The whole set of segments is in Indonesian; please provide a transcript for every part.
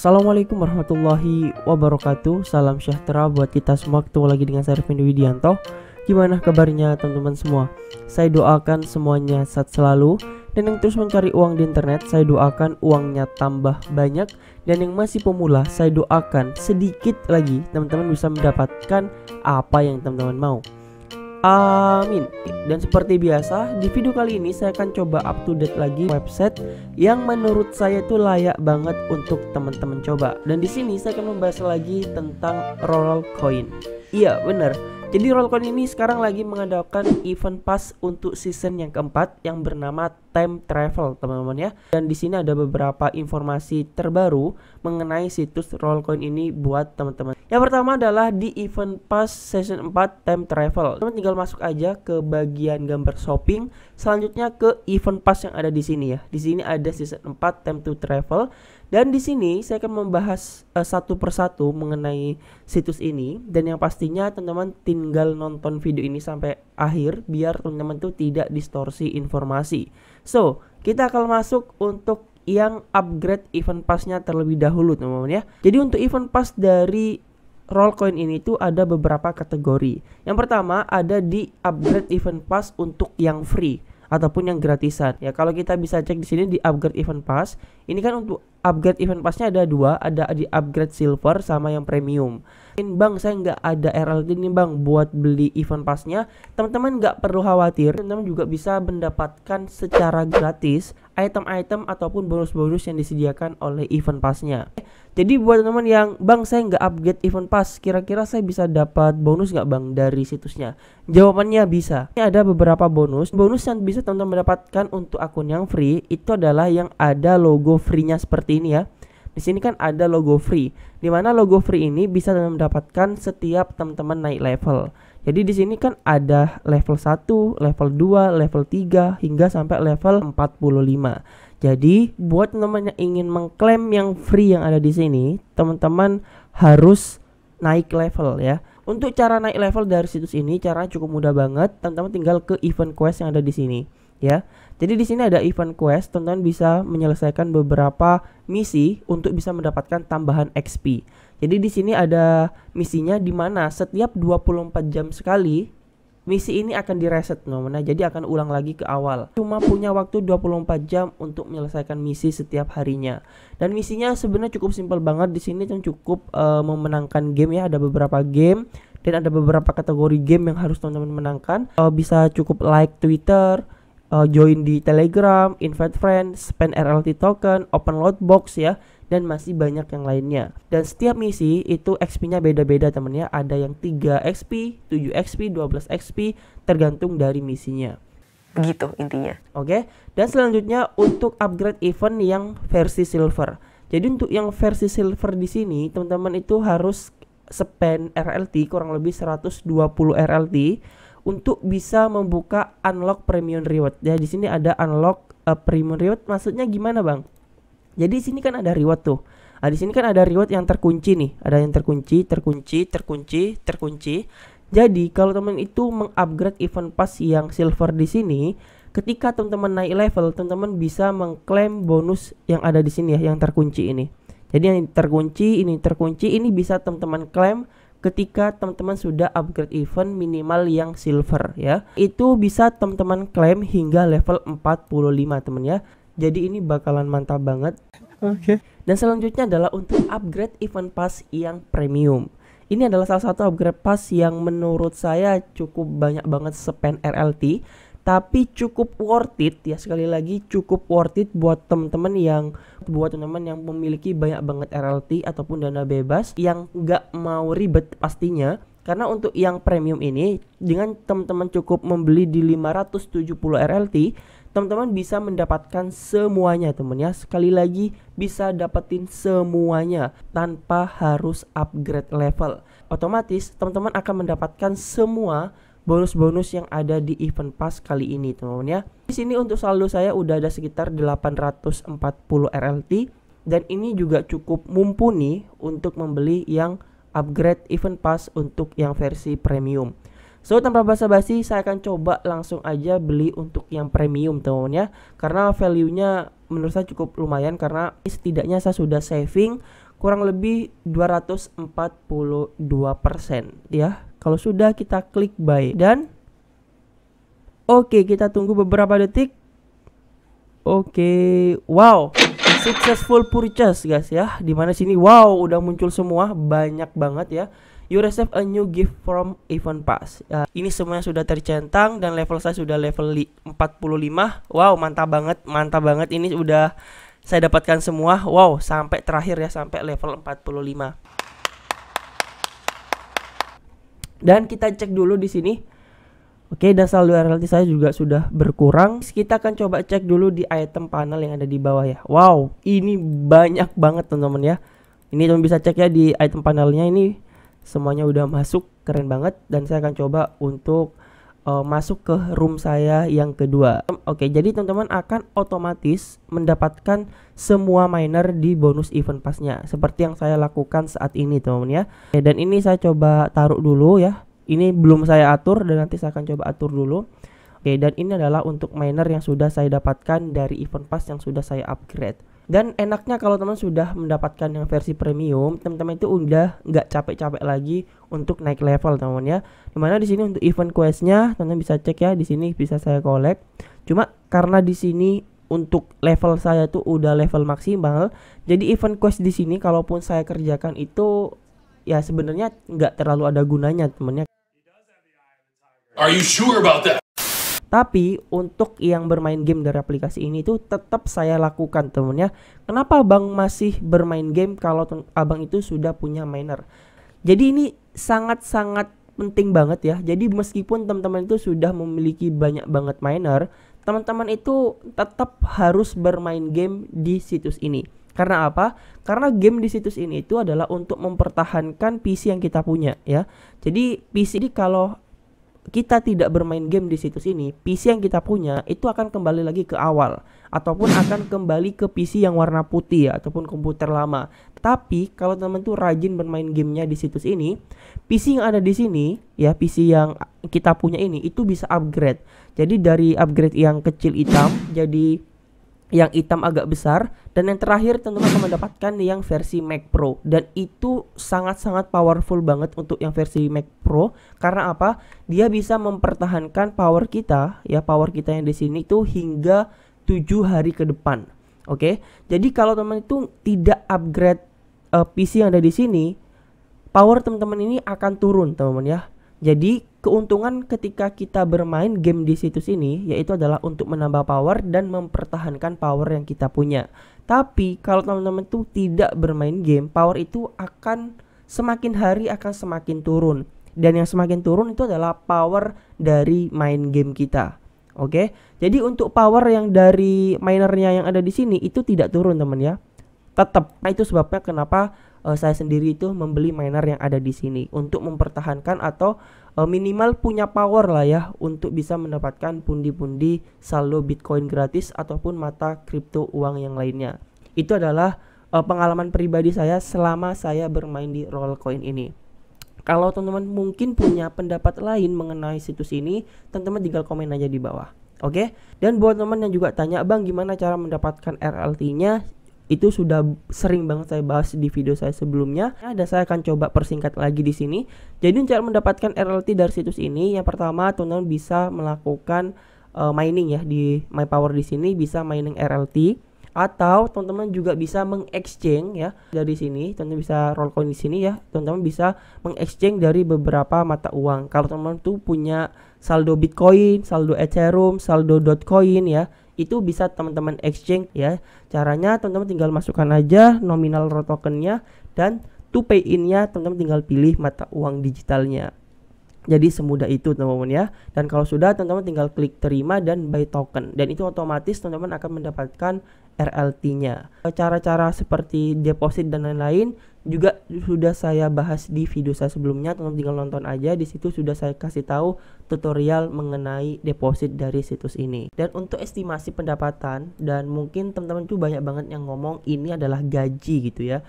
Assalamualaikum warahmatullahi wabarakatuh Salam sejahtera buat kita semua Ketemu lagi dengan saya Arvin Widianto Gimana kabarnya teman-teman semua Saya doakan semuanya saat selalu Dan yang terus mencari uang di internet Saya doakan uangnya tambah banyak Dan yang masih pemula Saya doakan sedikit lagi Teman-teman bisa mendapatkan apa yang teman-teman mau Amin. Dan seperti biasa, di video kali ini saya akan coba up to date lagi website yang menurut saya itu layak banget untuk teman-teman coba. Dan di sini saya akan membahas lagi tentang Rollcoin. Iya, bener jadi Rollcon ini sekarang lagi mengadakan event pass untuk season yang keempat yang bernama Time Travel teman-teman ya. Dan di sini ada beberapa informasi terbaru mengenai situs Rollcoin ini buat teman-teman. Yang pertama adalah di event pass season 4 Time Travel. Teman tinggal masuk aja ke bagian gambar shopping, selanjutnya ke event pass yang ada di sini ya. Di sini ada season 4 Time to Travel dan di sini saya akan membahas uh, satu persatu mengenai situs ini dan yang pastinya teman-teman tinggal nonton video ini sampai akhir biar teman-teman tuh tidak distorsi informasi. So, kita akan masuk untuk yang upgrade event pass-nya terlebih dahulu teman-teman ya. Jadi untuk event pass dari Rollcoin ini tuh ada beberapa kategori. Yang pertama ada di upgrade event pass untuk yang free ataupun yang gratisan. Ya, kalau kita bisa cek di sini di upgrade event pass, ini kan untuk upgrade event passnya ada dua ada di upgrade silver sama yang premium bang saya nggak ada RLD nih bang buat beli event passnya teman-teman nggak perlu khawatir teman-teman juga bisa mendapatkan secara gratis item-item ataupun bonus-bonus yang disediakan oleh event passnya jadi buat teman-teman yang bang saya nggak upgrade event pass kira-kira saya bisa dapat bonus nggak bang dari situsnya jawabannya bisa ini ada beberapa bonus bonus yang bisa teman-teman mendapatkan untuk akun yang free itu adalah yang ada logo free-nya seperti seperti ini ya. Di sini kan ada logo free, di mana logo free ini bisa mendapatkan setiap teman-teman naik level. Jadi di sini kan ada level 1, level 2, level 3 hingga sampai level 45. Jadi buat teman ingin mengklaim yang free yang ada di sini, teman-teman harus naik level ya. Untuk cara naik level dari situs ini, cara cukup mudah banget. Teman-teman tinggal ke event quest yang ada di sini ya. Jadi di sini ada event quest, teman-teman bisa menyelesaikan beberapa misi untuk bisa mendapatkan tambahan XP. Jadi di sini ada misinya di mana setiap 24 jam sekali misi ini akan direset teman-teman. Nah, jadi akan ulang lagi ke awal. Cuma punya waktu 24 jam untuk menyelesaikan misi setiap harinya. Dan misinya sebenarnya cukup simpel banget di sini dan cukup uh, memenangkan game ya. Ada beberapa game dan ada beberapa kategori game yang harus teman-teman menangkan. Uh, bisa cukup like Twitter uh, join di Telegram, invite friends, spend RLT token, open load box ya, dan masih banyak yang lainnya. Dan setiap misi itu XP-nya beda-beda temennya, ada yang 3 XP, 7 XP, 12 XP, tergantung dari misinya. begitu intinya. Oke, okay? dan selanjutnya untuk upgrade event yang versi silver. Jadi untuk yang versi silver di sini, teman-teman itu harus spend RLT kurang lebih 120 RLT untuk bisa membuka unlock premium reward. Ya, di sini ada unlock uh, premium reward. Maksudnya gimana, Bang? Jadi di sini kan ada reward tuh. Nah, di sini kan ada reward yang terkunci nih. Ada yang terkunci, terkunci, terkunci, terkunci. Jadi kalau teman itu mengupgrade event pass yang silver di sini, ketika teman-teman naik level, teman-teman bisa mengklaim bonus yang ada di sini ya, yang terkunci ini. Jadi yang terkunci, ini terkunci, ini bisa teman-teman klaim ketika teman-teman sudah upgrade event minimal yang silver ya itu bisa teman-teman klaim hingga level 45 teman ya jadi ini bakalan mantap banget oke okay. dan selanjutnya adalah untuk upgrade event pass yang premium ini adalah salah satu upgrade pass yang menurut saya cukup banyak banget spend RLT tapi cukup worth it ya sekali lagi cukup worth it buat temen-temen yang buat teman-teman yang memiliki banyak banget RLT ataupun dana bebas yang nggak mau ribet pastinya karena untuk yang premium ini dengan teman-teman cukup membeli di 570 RLT teman-teman bisa mendapatkan semuanya teman ya sekali lagi bisa dapetin semuanya tanpa harus upgrade level otomatis teman-teman akan mendapatkan semua bonus-bonus yang ada di event pass kali ini teman-teman ya. Di sini untuk saldo saya udah ada sekitar 840 RLT dan ini juga cukup mumpuni untuk membeli yang upgrade event pass untuk yang versi premium. So tanpa basa-basi saya akan coba langsung aja beli untuk yang premium teman-teman ya Karena value-nya menurut saya cukup lumayan karena setidaknya saya sudah saving kurang lebih 242% ya kalau sudah kita klik buy dan Oke, okay, kita tunggu beberapa detik. Oke, okay. wow. Successful purchase guys ya. di mana sini wow udah muncul semua banyak banget ya. You receive a new gift from Event Pass. Ya, ini semuanya sudah tercentang dan level saya sudah level 45. Wow, mantap banget, mantap banget ini sudah saya dapatkan semua. Wow, sampai terakhir ya sampai level 45. Dan kita cek dulu di sini. Oke, dan saldo RLT saya juga sudah berkurang. Kita akan coba cek dulu di item panel yang ada di bawah ya. Wow, ini banyak banget teman-teman ya. Ini teman bisa cek ya di item panelnya ini semuanya udah masuk, keren banget. Dan saya akan coba untuk uh, masuk ke room saya yang kedua. Oke, okay, jadi teman-teman akan otomatis mendapatkan semua miner di bonus event pasnya seperti yang saya lakukan saat ini, teman-teman ya. Okay, dan ini saya coba taruh dulu ya. Ini belum saya atur dan nanti saya akan coba atur dulu. Oke, okay, dan ini adalah untuk miner yang sudah saya dapatkan dari event pass yang sudah saya upgrade dan enaknya kalau teman sudah mendapatkan yang versi premium teman-teman itu udah nggak capek-capek lagi untuk naik level teman ya dimana di sini untuk event questnya teman bisa cek ya di sini bisa saya collect cuma karena di sini untuk level saya tuh udah level maksimal jadi event quest di sini kalaupun saya kerjakan itu ya sebenarnya nggak terlalu ada gunanya temennya Are you sure about that? Tapi untuk yang bermain game dari aplikasi ini itu tetap saya lakukan temennya. Kenapa abang masih bermain game kalau abang itu sudah punya miner? Jadi ini sangat-sangat penting banget ya. Jadi meskipun teman-teman itu sudah memiliki banyak banget miner, teman-teman itu tetap harus bermain game di situs ini. Karena apa? Karena game di situs ini itu adalah untuk mempertahankan PC yang kita punya ya. Jadi PC ini kalau kita tidak bermain game di situs ini, PC yang kita punya itu akan kembali lagi ke awal ataupun akan kembali ke PC yang warna putih ya, ataupun komputer lama. Tapi kalau teman tuh rajin bermain gamenya di situs ini, PC yang ada di sini ya PC yang kita punya ini itu bisa upgrade. Jadi dari upgrade yang kecil hitam jadi yang hitam agak besar dan yang terakhir tentunya akan mendapatkan yang versi Mac Pro dan itu sangat-sangat powerful banget untuk yang versi Mac Pro karena apa? Dia bisa mempertahankan power kita ya power kita yang di sini itu hingga tujuh hari ke depan. Oke. Okay? Jadi kalau teman itu tidak upgrade uh, eh, PC yang ada di sini, power teman-teman ini akan turun, teman-teman ya. Jadi keuntungan ketika kita bermain game di situs ini yaitu adalah untuk menambah power dan mempertahankan power yang kita punya. Tapi kalau teman-teman tuh tidak bermain game, power itu akan semakin hari akan semakin turun. Dan yang semakin turun itu adalah power dari main game kita. Oke. Jadi untuk power yang dari minernya yang ada di sini itu tidak turun, teman ya. Tetap. Nah, itu sebabnya kenapa uh, saya sendiri itu membeli miner yang ada di sini untuk mempertahankan atau uh, minimal punya power lah ya untuk bisa mendapatkan pundi-pundi saldo Bitcoin gratis ataupun mata kripto uang yang lainnya. Itu adalah uh, pengalaman pribadi saya selama saya bermain di Rollcoin ini. Kalau teman-teman mungkin punya pendapat lain mengenai situs ini, teman-teman tinggal komen aja di bawah. Oke, okay? dan buat teman yang juga tanya, "Bang, gimana cara mendapatkan RLT-nya?" itu sudah sering banget saya bahas di video saya sebelumnya. Nah, dan saya akan coba persingkat lagi di sini. Jadi cara mendapatkan RLT dari situs ini yang pertama teman-teman bisa melakukan uh, mining ya di MyPower di sini bisa mining RLT atau teman-teman juga bisa mengexchange ya dari sini teman-teman bisa roll coin di sini ya teman-teman bisa mengexchange dari beberapa mata uang kalau teman-teman tuh punya saldo Bitcoin, saldo Ethereum, saldo dotcoin ya itu bisa teman-teman exchange ya caranya teman-teman tinggal masukkan aja nominal raw tokennya dan to pay innya teman-teman tinggal pilih mata uang digitalnya jadi semudah itu teman-teman ya dan kalau sudah teman-teman tinggal klik terima dan buy token dan itu otomatis teman-teman akan mendapatkan RLT-nya. Cara-cara seperti deposit dan lain-lain juga sudah saya bahas di video saya sebelumnya teman tinggal nonton aja di situ sudah saya kasih tahu tutorial mengenai deposit dari situs ini dan untuk estimasi pendapatan dan mungkin teman-teman tuh banyak banget yang ngomong ini adalah gaji gitu ya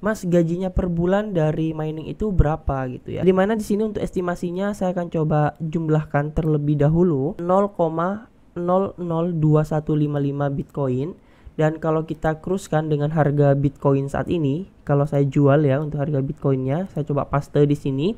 Mas gajinya per bulan dari mining itu berapa gitu ya. Dimana di sini untuk estimasinya saya akan coba jumlahkan terlebih dahulu 0,002155 Bitcoin dan kalau kita cruisekan dengan harga Bitcoin saat ini, kalau saya jual ya untuk harga Bitcoinnya, saya coba paste di sini.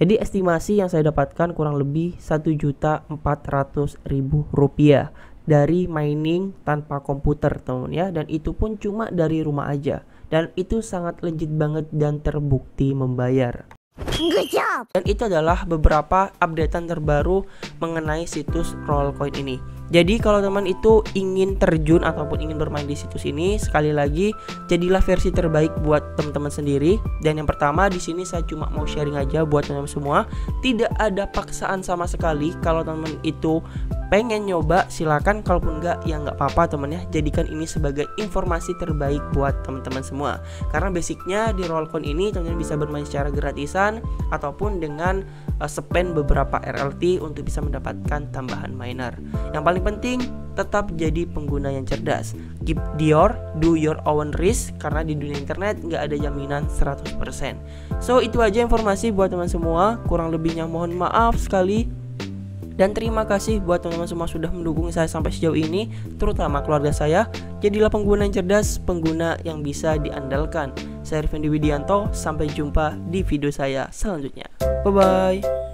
Jadi estimasi yang saya dapatkan kurang lebih satu juta empat ratus ribu rupiah dari mining tanpa komputer teman ya dan itu pun cuma dari rumah aja dan itu sangat legit banget dan terbukti membayar. Good job. Dan itu adalah beberapa updatean terbaru mengenai situs Rollcoin ini. Jadi kalau teman itu ingin terjun ataupun ingin bermain di situs ini, sekali lagi jadilah versi terbaik buat teman-teman sendiri. Dan yang pertama di sini saya cuma mau sharing aja buat teman-teman semua, tidak ada paksaan sama sekali kalau teman itu pengen nyoba silakan kalaupun nggak ya nggak apa-apa temen ya jadikan ini sebagai informasi terbaik buat teman-teman semua karena basicnya di rollcon ini teman-teman bisa bermain secara gratisan ataupun dengan uh, spend beberapa RLT untuk bisa mendapatkan tambahan miner yang paling penting tetap jadi pengguna yang cerdas. Keep dior do your own risk karena di dunia internet nggak ada jaminan 100%. So itu aja informasi buat teman semua, kurang lebihnya mohon maaf sekali. Dan terima kasih buat teman-teman semua sudah mendukung saya sampai sejauh ini, terutama keluarga saya. Jadilah pengguna yang cerdas, pengguna yang bisa diandalkan. Saya Rifendi Widianto, sampai jumpa di video saya selanjutnya. Bye-bye.